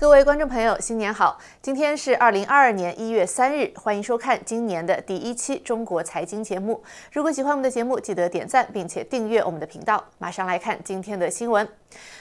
各位观众朋友，新年好！今天是二零二二年一月三日，欢迎收看今年的第一期中国财经节目。如果喜欢我们的节目，记得点赞并且订阅我们的频道。马上来看今天的新闻。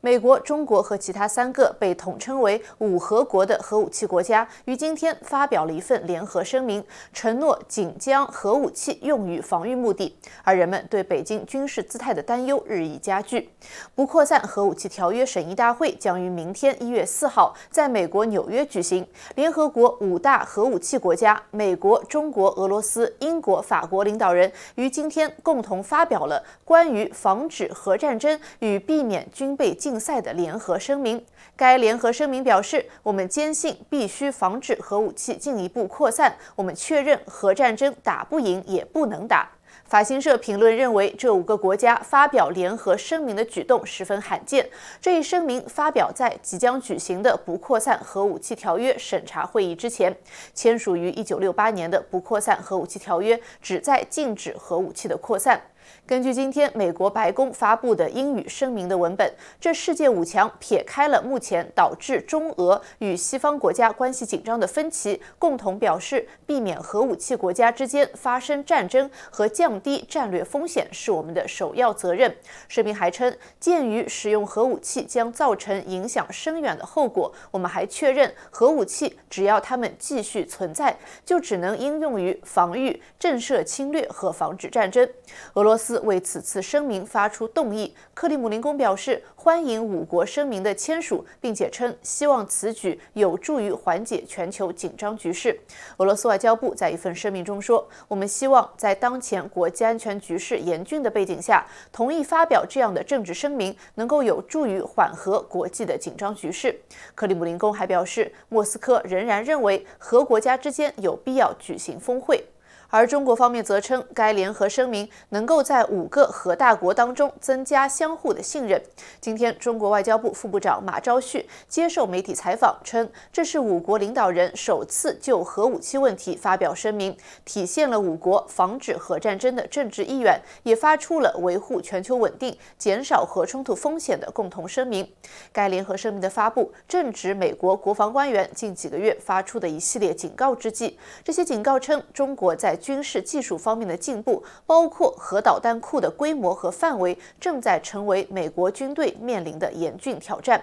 美国、中国和其他三个被统称为“五核国”的核武器国家于今天发表了一份联合声明，承诺仅将核武器用于防御目的，而人们对北京军事姿态的担忧日益加剧。不扩散核武器条约审议大会将于明天一月四号在美国纽约举行。联合国五大核武器国家——美国、中国、俄罗斯、英国、法国领导人于今天共同发表了关于防止核战争与避免军备竞。竞赛的联合声明。该联合声明表示，我们坚信必须防止核武器进一步扩散。我们确认，核战争打不赢，也不能打。法新社评论认为，这五个国家发表联合声明的举动十分罕见。这一声明发表在即将举行的不扩散核武器条约审查会议之前。签署于1968年的不扩散核武器条约旨在禁止核武器的扩散。根据今天美国白宫发布的英语声明的文本，这世界五强撇开了目前导致中俄与西方国家关系紧张的分歧，共同表示，避免核武器国家之间发生战争和降低战略风险是我们的首要责任。声明还称，鉴于使用核武器将造成影响深远的后果，我们还确认，核武器只要它们继续存在，就只能应用于防御、震慑侵略和防止战争。俄罗斯。斯为此次声明发出动议，克里姆林宫表示欢迎五国声明的签署，并且称希望此举有助于缓解全球紧张局势。俄罗斯外交部在一份声明中说：“我们希望在当前国际安全局势严峻的背景下，同意发表这样的政治声明，能够有助于缓和国际的紧张局势。”克里姆林宫还表示，莫斯科仍然认为核国家之间有必要举行峰会。而中国方面则称，该联合声明能够在五个核大国当中增加相互的信任。今天，中国外交部副部长马朝旭接受媒体采访称，这是五国领导人首次就核武器问题发表声明，体现了五国防止核战争的政治意愿，也发出了维护全球稳定、减少核冲突风险的共同声明。该联合声明的发布正值美国国防官员近几个月发出的一系列警告之际，这些警告称中国在。军事技术方面的进步，包括核导弹库的规模和范围，正在成为美国军队面临的严峻挑战。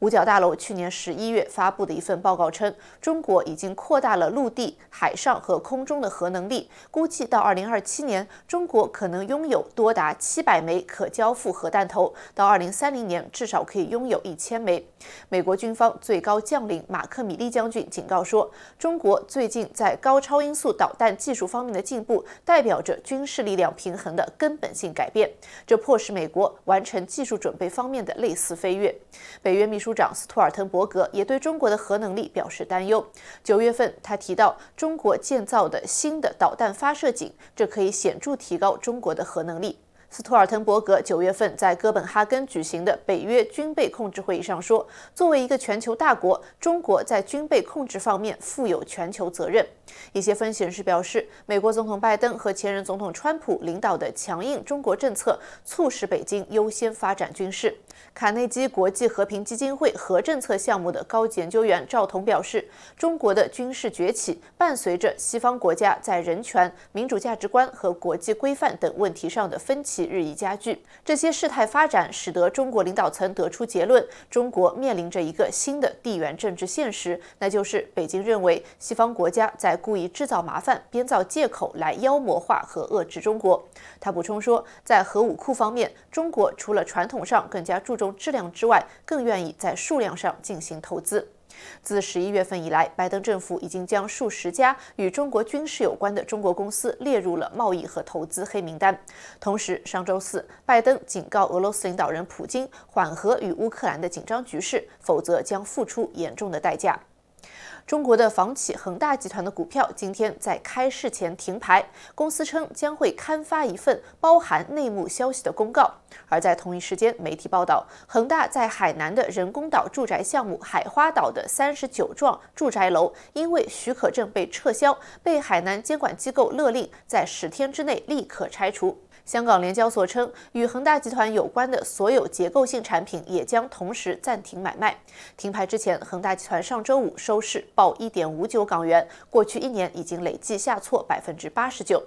五角大楼去年十一月发布的一份报告称，中国已经扩大了陆地、海上和空中的核能力。估计到二零二七年，中国可能拥有多达七百枚可交付核弹头；到二零三零年，至少可以拥有一千枚。美国军方最高将领马克·米利将军警告说，中国最近在高超音速导弹技术方。方面的进步代表着军事力量平衡的根本性改变，这迫使美国完成技术准备方面的类似飞跃。北约秘书长斯图尔滕伯格也对中国的核能力表示担忧。九月份，他提到中国建造的新的导弹发射井，这可以显著提高中国的核能力。斯图尔滕伯格九月份在哥本哈根举行的北约军备控制会议上说：“作为一个全球大国，中国在军备控制方面负有全球责任。”一些分析人士表示，美国总统拜登和前任总统川普领导的强硬中国政策促使北京优先发展军事。卡内基国际和平基金会核政策项目的高级研究员赵彤表示：“中国的军事崛起伴随着西方国家在人权、民主价值观和国际规范等问题上的分歧。”日益加剧，这些事态发展使得中国领导层得出结论：中国面临着一个新的地缘政治现实，那就是北京认为西方国家在故意制造麻烦、编造借口来妖魔化和遏制中国。他补充说，在核武库方面，中国除了传统上更加注重质量之外，更愿意在数量上进行投资。自十一月份以来，拜登政府已经将数十家与中国军事有关的中国公司列入了贸易和投资黑名单。同时，上周四，拜登警告俄罗斯领导人普京，缓和与乌克兰的紧张局势，否则将付出严重的代价。中国的房企恒大集团的股票今天在开市前停牌，公司称将会刊发一份包含内幕消息的公告。而在同一时间，媒体报道，恒大在海南的人工岛住宅项目海花岛的三十九幢住宅楼，因为许可证被撤销，被海南监管机构勒令在十天之内立刻拆除。香港联交所称，与恒大集团有关的所有结构性产品也将同时暂停买卖。停牌之前，恒大集团上周五收市报1.59港元，过去一年已经累计下挫89%。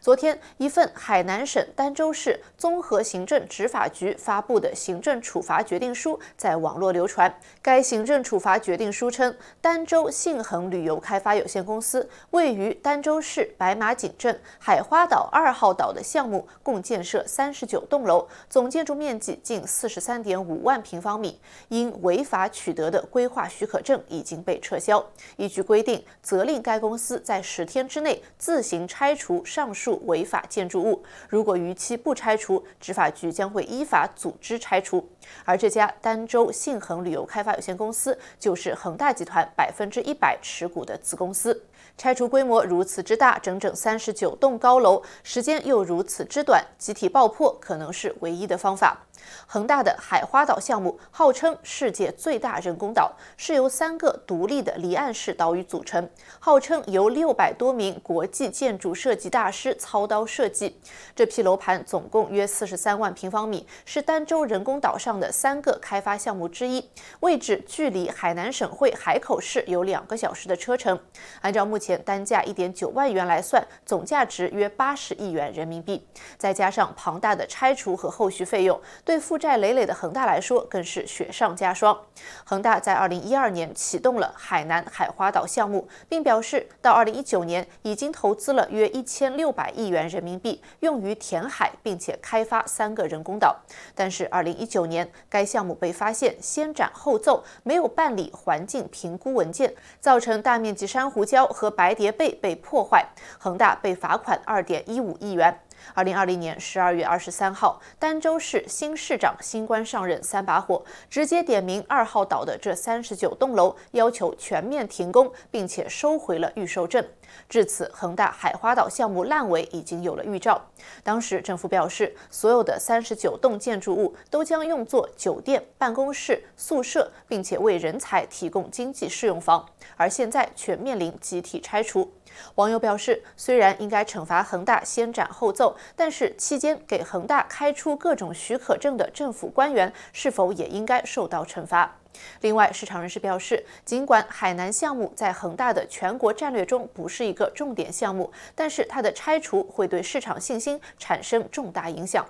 昨天，一份海南省儋州市综合行政执法局发布的行政处罚决定书在网络流传。该行政处罚决定书称，儋州信恒旅游开发有限公司位于儋州市白马井镇海花岛二号岛的项目，共建设三十九栋楼，总建筑面积近四十三点五万平方米，因违法取得的规划许可证已经被撤销。依据规定，责令该公司在十天之内自行拆除上。上述违法建筑物，如果逾期不拆除，执法局将会依法组织拆除。而这家儋州信恒旅游开发有限公司，就是恒大集团百分之一百持股的子公司。拆除规模如此之大，整整三十九栋高楼，时间又如此之短，集体爆破可能是唯一的方法。恒大的海花岛项目号称世界最大人工岛，是由三个独立的离岸式岛屿组成，号称由六百多名国际建筑设计大师操刀设计。这批楼盘总共约四十三万平方米，是儋州人工岛上的三个开发项目之一，位置距离海南省会海口市有两个小时的车程。按照目前单价一点九万元来算，总价值约八十亿元人民币，再加上庞大的拆除和后续费用，对负债累累的恒大来说更是雪上加霜。恒大在二零一二年启动了海南海花岛项目，并表示到二零一九年已经投资了约一千六百亿元人民币用于填海，并且开发三个人工岛。但是二零一九年该项目被发现先斩后奏，没有办理环境评估文件，造成大面积珊瑚礁和。白蝶贝被破坏，恒大被罚款二点一五亿元。二零二零年十二月二十三号，儋州市新市长新官上任三把火，直接点名二号岛的这三十九栋楼，要求全面停工，并且收回了预售证。至此，恒大海花岛项目烂尾已经有了预兆。当时政府表示，所有的三十九栋建筑物都将用作酒店、办公室、宿舍，并且为人才提供经济适用房，而现在却面临集体拆除。网友表示，虽然应该惩罚恒大先斩后奏，但是期间给恒大开出各种许可证的政府官员是否也应该受到惩罚？另外，市场人士表示，尽管海南项目在恒大的全国战略中不是一个重点项目，但是它的拆除会对市场信心产生重大影响。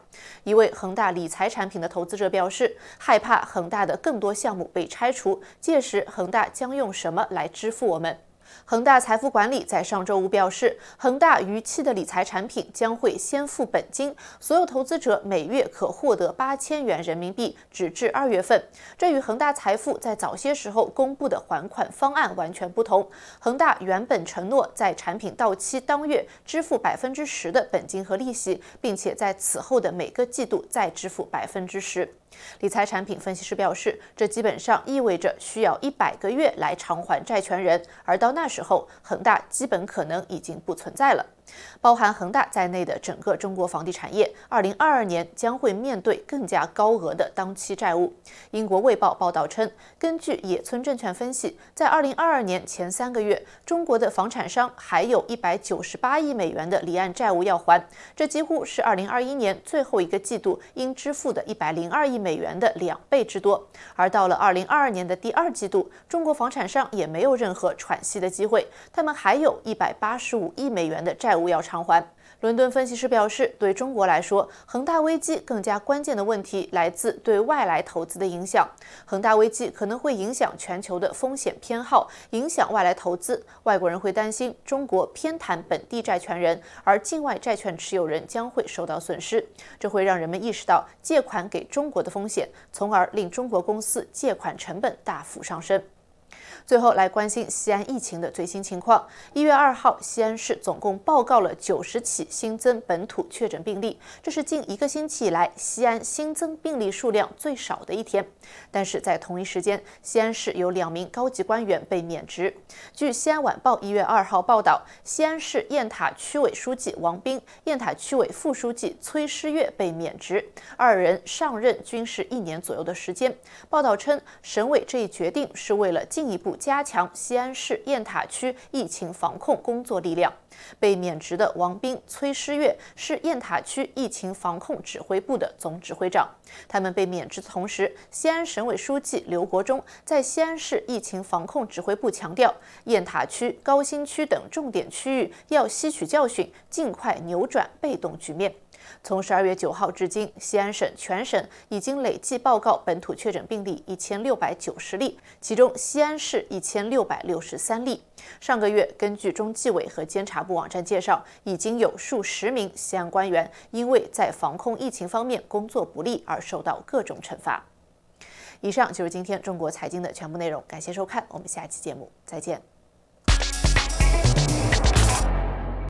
一位恒大理财产品的投资者表示，害怕恒大的更多项目被拆除，届时恒大将用什么来支付我们？恒大财富管理在上周五表示，恒大逾期的理财产品将会先付本金，所有投资者每月可获得八千元人民币，直至二月份。这与恒大财富在早些时候公布的还款方案完全不同。恒大原本承诺在产品到期当月支付百分之十的本金和利息，并且在此后的每个季度再支付百分之十。理财产品分析师表示，这基本上意味着需要一百个月来偿还债权人，而到那。那时候，恒大基本可能已经不存在了。包含恒大在内的整个中国房地产业，2022年将会面对更加高额的当期债务。英国卫报报道称，根据野村证券分析，在2022年前三个月，中国的房产商还有一百九十八亿美元的离岸债务要还，这几乎是2021年最后一个季度应支付的一百零二亿美元的两倍之多。而到了2022年的第二季度，中国房产商也没有任何喘息的机会，他们还有一百八十五亿美元的债务。不要偿还。伦敦分析师表示，对中国来说，恒大危机更加关键的问题来自对外来投资的影响。恒大危机可能会影响全球的风险偏好，影响外来投资。外国人会担心中国偏袒本地债权人，而境外债券持有人将会受到损失。这会让人们意识到借款给中国的风险，从而令中国公司借款成本大幅上升。最后来关心西安疫情的最新情况。一月二号，西安市总共报告了九十起新增本土确诊病例，这是近一个星期以来西安新增病例数量最少的一天。但是在同一时间，西安市有两名高级官员被免职。据《西安晚报》一月二号报道，西安市雁塔区委书记王斌、雁塔区委副书记崔诗月被免职，二人上任均是一年左右的时间。报道称，省委这一决定是为了进一步。加强西安市雁塔区疫情防控工作力量。被免职的王斌、崔诗月是雁塔区疫情防控指挥部的总指挥长。他们被免职的同时，西安省委书记刘国中在西安市疫情防控指挥部强调，雁塔区、高新区等重点区域要吸取教训，尽快扭转被动局面。从十二月九号至今，西安省全省已经累计报告本土确诊病例一千六百九十例，其中西安市一千六百六十三例。上个月，根据中纪委和监察部网站介绍，已经有数十名西安官员因为在防控疫情方面工作不力而受到各种惩罚。以上就是今天中国财经的全部内容，感谢收看，我们下期节目再见。